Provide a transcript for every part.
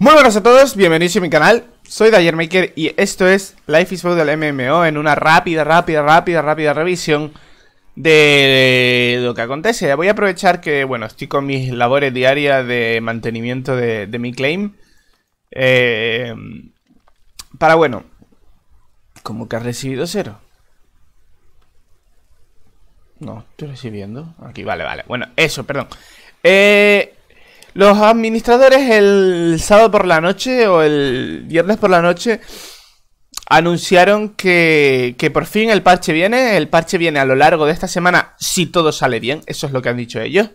Muy buenas a todos, bienvenidos a mi canal Soy Maker y esto es Life is del MMO En una rápida, rápida, rápida, rápida revisión De lo que acontece Voy a aprovechar que, bueno, estoy con mis labores diarias de mantenimiento de, mi claim eh, Para, bueno Como que has recibido cero No, estoy recibiendo Aquí, vale, vale, bueno, eso, perdón Eh... Los administradores el sábado por la noche o el viernes por la noche anunciaron que, que, por fin el parche viene. El parche viene a lo largo de esta semana si todo sale bien. Eso es lo que han dicho ellos.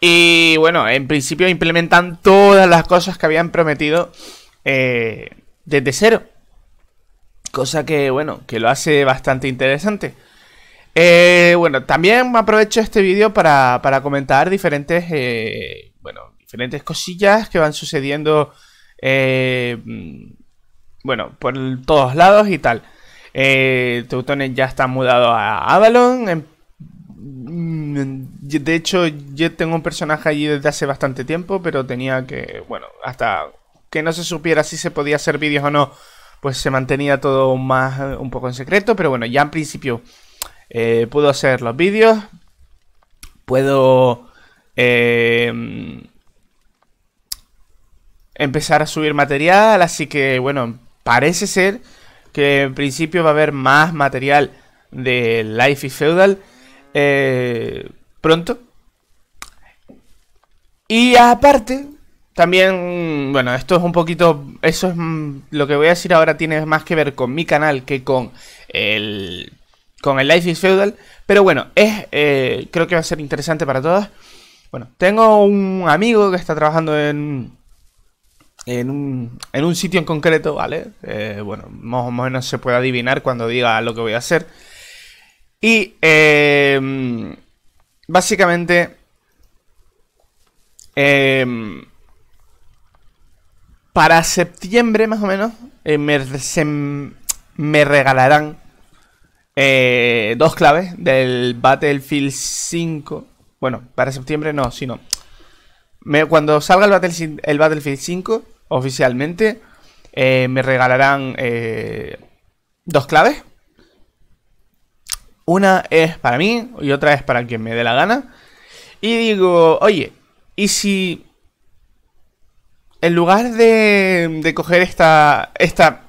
Y bueno, en principio implementan todas las cosas que habían prometido eh, desde cero. Cosa que, bueno, que lo hace bastante interesante. Eh, bueno, también aprovecho este vídeo para, para comentar diferentes eh, bueno, diferentes cosillas que van sucediendo, eh, mm, bueno, por todos lados y tal. Eh, Teutones ya está mudado a Avalon. Em, mm, de hecho, yo tengo un personaje allí desde hace bastante tiempo, pero tenía que, bueno, hasta que no se supiera si se podía hacer vídeos o no, pues se mantenía todo más eh, un poco en secreto, pero bueno, ya en principio eh, puedo hacer los vídeos, puedo Em, empezar a subir material, así que bueno, parece ser que en principio va a haber más material de Life is Feudal eh, pronto. Y aparte, también, bueno, esto es un poquito, eso es mm, lo que voy a decir ahora tiene más que ver con mi canal que con el, con el Life is Feudal, pero bueno, es, eh, creo que va a ser interesante para todas. Bueno, tengo un amigo que está trabajando en, en, un, en un sitio en concreto, ¿vale? Eh, bueno, más o menos se puede adivinar cuando diga lo que voy a hacer. Y em, básicamente... Em, para septiembre más o menos eh, me, me regalarán eh, dos claves del Battlefield 5 bueno, para septiembre no, sino. Me, cuando salga el Battlefield, el Battlefield 5, oficialmente, eh, me regalarán eh, dos claves. Una es para mí y otra es para quien me dé la gana. Y digo, oye, ¿y si en lugar de, de coger esta, esta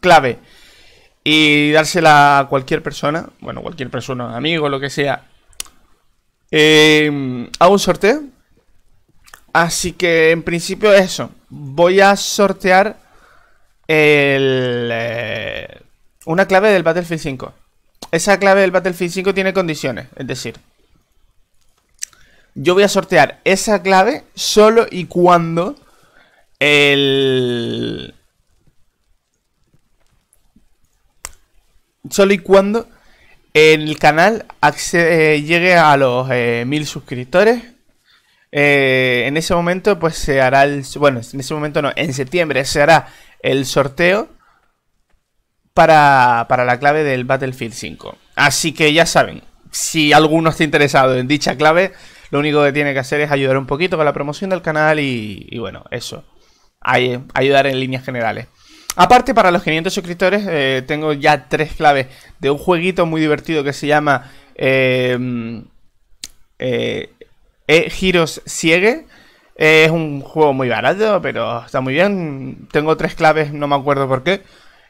clave y dársela a cualquier persona, bueno, cualquier persona, amigo, lo que sea, eh, hago un sorteo. Así que en principio eso. Voy a sortear el, eh, una clave del Battlefield 5. Esa clave del Battlefield 5 tiene condiciones. Es decir, yo voy a sortear esa clave solo y cuando el... Solo y cuando el canal eh, llegue a los eh, mil suscriptores. Eh, en ese momento, pues se hará el. Bueno, en ese momento no, en septiembre se hará el sorteo para, la clave del Battlefield 5. Así que ya saben, si alguno está interesado en dicha clave, lo único que tiene que hacer es ayudar un poquito con la promoción del canal y, bueno, eso. ayudar en líneas generales. Aparte, para los 500 suscriptores, eh, tengo ya tres claves de un jueguito muy divertido que se llama em, eh, e Giros Siegue. Eh, es un juego muy barato, pero está muy bien. Tengo tres claves, no me acuerdo por qué.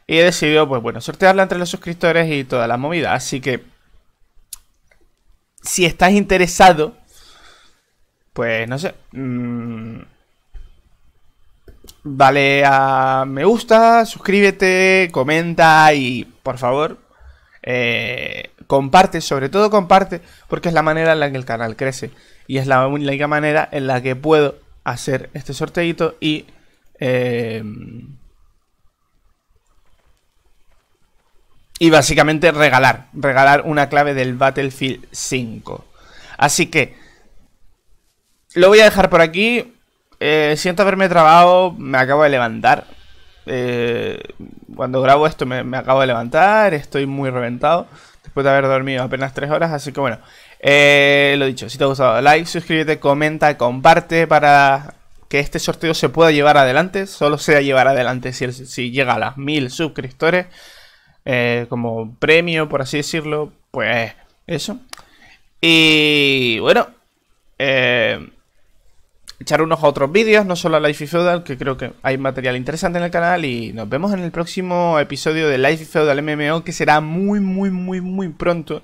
Y he decidido, pues bueno, sortearla entre los suscriptores y toda la movida. Así que, si estás interesado, pues no sé. Mm, Vale a me gusta, suscríbete, comenta y por favor eh, comparte, sobre todo comparte, porque es la manera en la que el canal crece y es la única manera en la que puedo hacer este sorteo y... Eh, y básicamente regalar, regalar una clave del Battlefield 5. Así que... Lo voy a dejar por aquí. Eh, siento haberme trabado, me acabo de levantar. Eh, cuando grabo esto me, acabo de levantar, estoy muy reventado. Después de haber dormido apenas 3 horas, así que bueno. Eh, lo dicho, si te ha gustado, like, suscríbete, comenta, comparte para que este sorteo se pueda llevar adelante. Solo sea llevar adelante si, llega a las 1000 suscriptores. como premio, por así decirlo. Pues eso. Y bueno. Eh, echar unos a otros vídeos, no solo a Life is Feudal, que creo que hay material interesante en el canal. Y nos vemos en el próximo episodio de Life is Feudal MMO, que será muy, muy, muy, muy pronto.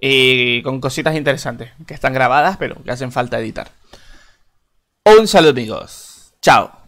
Y con cositas interesantes, que están grabadas, pero que hacen falta editar. Un saludo amigos. Chao.